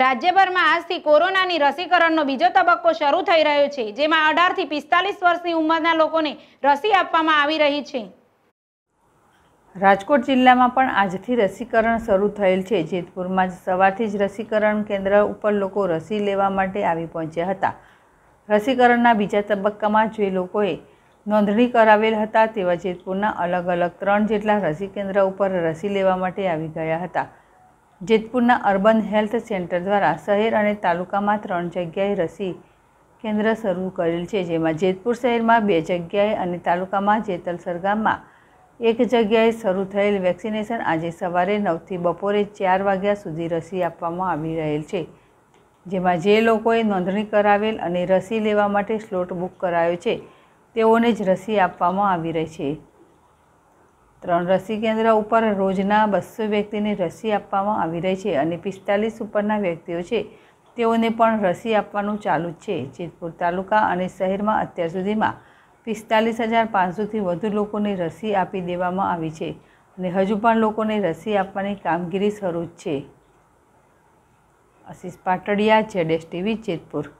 રાજ્યભરમાં આજથી કોરોનાની રસીકરણનો બીજો તબક્કો શરૂ થઈ રહ્યો છે જેમાં અઢારથી પિસ્તાલીસ વર્ષની ઉંમરના લોકોને રસી આપવામાં આવી રહી છે રાજકોટ જિલ્લામાં પણ આજથી રસીકરણ શરૂ થયેલ છે જેતપુરમાં જ સવારથી જ રસીકરણ કેન્દ્ર ઉપર લોકો રસી લેવા માટે આવી પહોંચ્યા હતા રસીકરણના બીજા તબક્કામાં જે લોકોએ નોંધણી કરાવેલ હતા તેવા જેતપુરના અલગ અલગ ત્રણ જેટલા રસી કેન્દ્ર ઉપર રસી લેવા માટે આવી ગયા હતા જેતપુરના અર્બન હેલ્થ સેન્ટર દ્વારા શહેર અને તાલુકામાં ત્રણ જગ્યાએ રસી કેન્દ્ર શરૂ કરેલ છે જેમાં જેતપુર શહેરમાં બે જગ્યાએ અને તાલુકામાં જેતલસર ગામમાં એક જગ્યાએ શરૂ થયેલ વેક્સિનેશન આજે સવારે નવથી બપોરે ચાર વાગ્યા સુધી રસી આપવામાં આવી રહેલ છે જેમાં જે લોકોએ નોંધણી કરાવેલ અને રસી લેવા માટે સ્લોટ બુક કરાયો છે તેઓને જ રસી આપવામાં આવી રહી છે ત્રણ રસી કેન્દ્ર ઉપર રોજના બસો વ્યક્તિને રસી આપવામાં આવી રહી છે અને પિસ્તાલીસ ઉપરના વ્યક્તિઓ છે તેઓને પણ રસી આપવાનું ચાલુ જ છે જેતપુર તાલુકા અને શહેરમાં અત્યાર સુધીમાં પિસ્તાલીસ હજાર પાંચસોથી વધુ લોકોને રસી આપી દેવામાં આવી છે અને હજુ પણ લોકોને રસી આપવાની કામગીરી શરૂ જ છે આશીષ પાટડિયા જેડેસ ટીવી જેતપુર